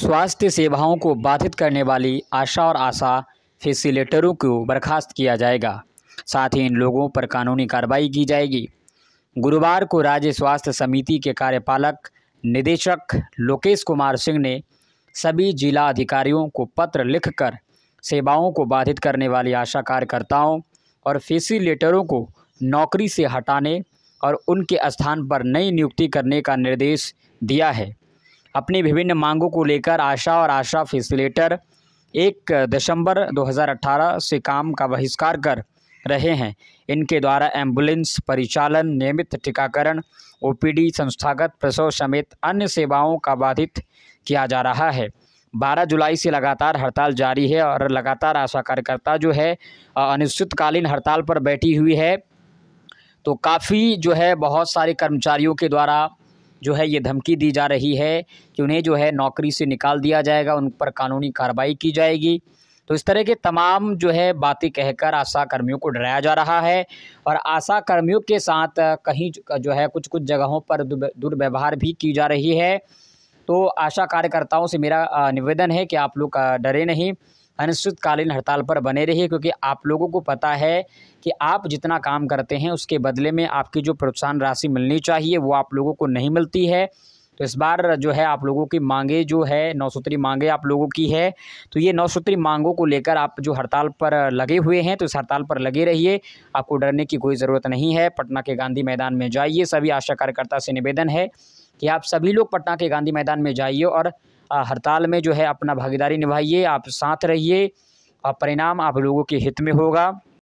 स्वास्थ्य सेवाओं को बाधित करने वाली आशा और आशा फैसिलेटरों को बर्खास्त किया जाएगा साथ ही इन लोगों पर कानूनी कार्रवाई की जाएगी गुरुवार को राज्य स्वास्थ्य समिति के कार्यपालक निदेशक लोकेश कुमार सिंह ने सभी जिला अधिकारियों को पत्र लिखकर सेवाओं को बाधित करने वाली आशा कार्यकर्ताओं और फैसिलेटरों को नौकरी से हटाने और उनके स्थान पर नई नियुक्ति करने का निर्देश दिया है अपनी विभिन्न मांगों को लेकर आशा और आशा फेसिलेटर एक दिसंबर 2018 से काम का बहिष्कार कर रहे हैं इनके द्वारा एम्बुलेंस परिचालन नियमित टीकाकरण ओपीडी संस्थागत प्रसव समेत अन्य सेवाओं का बाधित किया जा रहा है 12 जुलाई से लगातार हड़ताल जारी है और लगातार आशा कार्यकर्ता जो है अनिश्चितकालीन हड़ताल पर बैठी हुई है तो काफ़ी जो है बहुत सारे कर्मचारियों के द्वारा जो है ये धमकी दी जा रही है कि उन्हें जो है नौकरी से निकाल दिया जाएगा उन पर कानूनी कार्रवाई की जाएगी तो इस तरह के तमाम जो है बातें कहकर आशा कर्मियों को डराया जा रहा है और आशा कर्मियों के साथ कहीं जो है कुछ कुछ जगहों पर दुर्व्यवहार भी की जा रही है तो आशा कार्यकर्ताओं से मेरा निवेदन है कि आप लोग डरे नहीं अनिश्चितकालीन हड़ताल पर बने रहिए क्योंकि आप लोगों को पता है कि आप जितना काम करते हैं उसके बदले में आपकी जो प्रोत्साहन राशि मिलनी चाहिए वो आप लोगों को नहीं मिलती है तो इस बार जो है आप लोगों की मांगे जो है नौ सूत्री मांगे आप लोगों की है तो ये नौ सूत्री मांगों को लेकर आप जो हड़ताल पर लगे हुए हैं तो इस हड़ताल पर लगे रहिए आपको डरने की कोई ज़रूरत नहीं है पटना के गांधी मैदान में जाइए सभी आशा कार्यकर्ता से निवेदन है कि आप सभी लोग पटना के गांधी मैदान में जाइए और हड़ताल में जो है अपना भागीदारी निभाइए आप साथ रहिए और परिणाम आप लोगों के हित में होगा